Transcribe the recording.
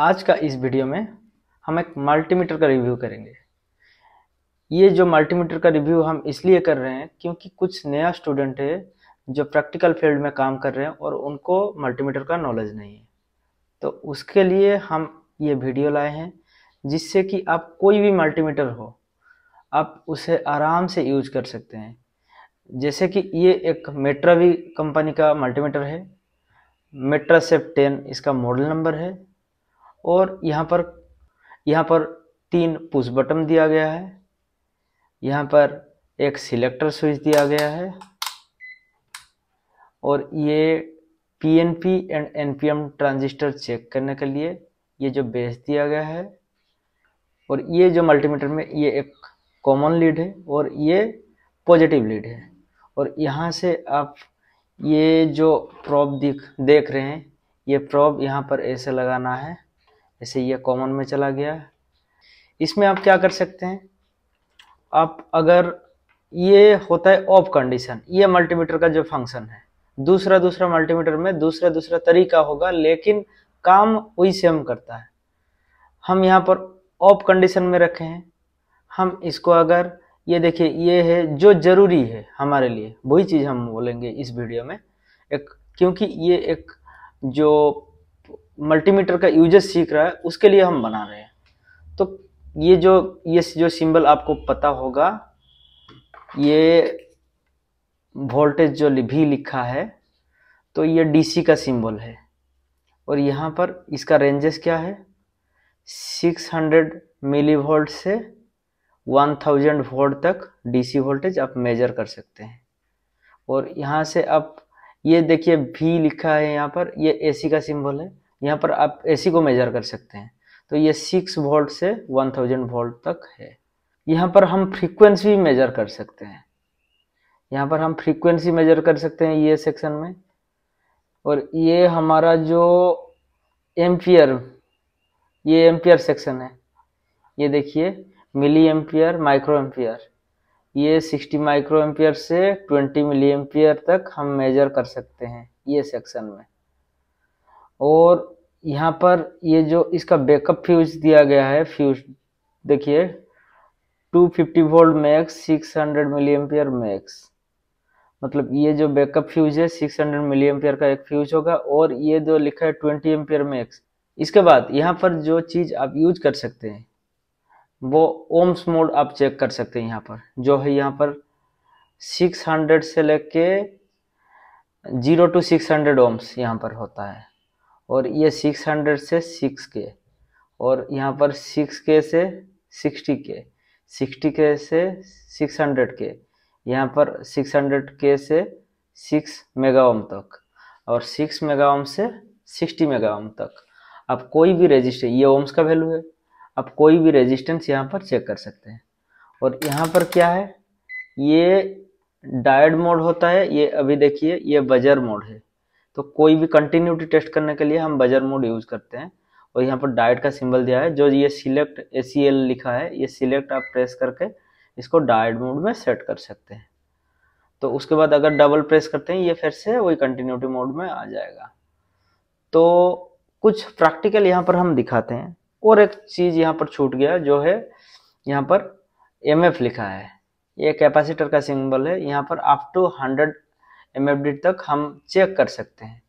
आज का इस वीडियो में हम एक मल्टीमीटर का रिव्यू करेंगे ये जो मल्टीमीटर का रिव्यू हम इसलिए कर रहे हैं क्योंकि कुछ नया स्टूडेंट है जो प्रैक्टिकल फील्ड में काम कर रहे हैं और उनको मल्टीमीटर का नॉलेज नहीं है तो उसके लिए हम ये वीडियो लाए हैं जिससे कि आप कोई भी मल्टीमीटर हो आप उसे आराम से यूज कर सकते हैं जैसे कि ये एक मेट्रा भी कंपनी का मल्टीमीटर है मेट्रा सेफ टेन इसका मॉडल नंबर है और यहाँ पर यहाँ पर तीन पुश बटन दिया गया है यहाँ पर एक सिलेक्टर स्विच दिया गया है और ये P N P and N P M transistor check करने के लिए ये जो बेस दिया गया है और ये जो मल्टीमीटर में ये एक कॉमन लीड है और ये पॉजिटिव लीड है और यहाँ से आप ये जो प्रॉब दिख देख रहे हैं ये प्रॉब यहाँ पर ऐसे लगाना है जैसे ये कॉमन में चला गया इसमें आप क्या कर सकते हैं आप अगर ये होता है ऑफ कंडीशन ये मल्टीमीटर का जो फंक्शन है दूसरा दूसरा मल्टीमीटर में दूसरा दूसरा तरीका होगा लेकिन काम वही सेम करता है हम यहाँ पर ऑफ कंडीशन में रखे हैं हम इसको अगर ये देखिए ये है जो ज़रूरी है हमारे लिए वही चीज़ हम बोलेंगे इस वीडियो में एक क्योंकि ये एक जो मल्टीमीटर का यूजेस सीख रहा है उसके लिए हम बना रहे हैं तो ये जो ये जो सिंबल आपको पता होगा ये वोल्टेज जो भी लिखा है तो ये डीसी का सिंबल है और यहाँ पर इसका रेंजेस क्या है 600 मिली वोल्ट से 1000 वोल्ट तक डीसी वोल्टेज आप मेजर कर सकते हैं और यहाँ से आप ये देखिए भी लिखा है यहाँ पर ये एसी का सिंबल है यहाँ पर आप ए को मेजर कर सकते हैं तो ये सिक्स वोल्ट से वन थाउजेंड वोल्ट तक है यहाँ पर हम फ्रीक्वेंसी मेजर कर सकते हैं यहाँ पर हम फ्रीक्वेंसी मेजर कर सकते हैं ये सेक्शन में और ये हमारा जो एम्पियर ये एम्पियर सेक्शन है ये देखिए मिली एम्पियर माइक्रो एम्पियर ये 60 माइक्रो एम्पियर से 20 मिली एम्पियर तक हम मेजर कर सकते हैं ये सेक्शन में और यहाँ पर ये जो इसका बैकअप फ्यूज दिया गया है फ्यूज देखिए 250 volt max 600 hundred milli ampere max मतलब ये जो बैकअप फ्यूज है 600 हंड्रेड मिली एम्पियर का एक फ्यूज होगा और ये जो लिखा है 20 एम्पियर मैक्स इसके बाद यहाँ पर जो चीज़ आप यूज कर सकते हैं वो ओम्स मोड आप चेक कर सकते हैं यहाँ पर जो है यहाँ पर 600 से लेके zero to six hundred ohms यहाँ पर होता है और ये सिक्स हंड्रेड से सिक्स के और यहाँ पर सिक्स के से सिक्सटी के सिक्सटी के से सिक्स हंड्रेड के यहाँ पर सिक्स हंड्रेड के से सिक्स मेगाओम तक और सिक्स मेगाओम से सिक्सटी मेगाओम तक आप कोई भी रेजिस्टेंस ये ओम्स का वैल्यू है आप कोई भी रेजिस्टेंस यहाँ पर चेक कर सकते हैं और यहाँ पर क्या है ये डायड मोड होता है ये अभी देखिए ये बजर मोड है तो कोई भी कंटिन्यूटी टेस्ट करने के लिए हम बजर मोड यूज़ करते हैं और यहाँ पर डाइट का सिंबल दिया है जो ये सिलेक्ट ए लिखा है ये सिलेक्ट आप प्रेस करके इसको डाइट मोड में सेट कर सकते हैं तो उसके बाद अगर डबल प्रेस करते हैं ये फिर से वही कंटिन्यूटी मोड में आ जाएगा तो कुछ प्रैक्टिकल यहाँ पर हम दिखाते हैं और एक चीज़ यहाँ पर छूट गया जो है यहाँ पर एम लिखा है ये कैपेसिटर का सिंबल है यहाँ पर अप टू हंड्रेड एम तक हम चेक कर सकते हैं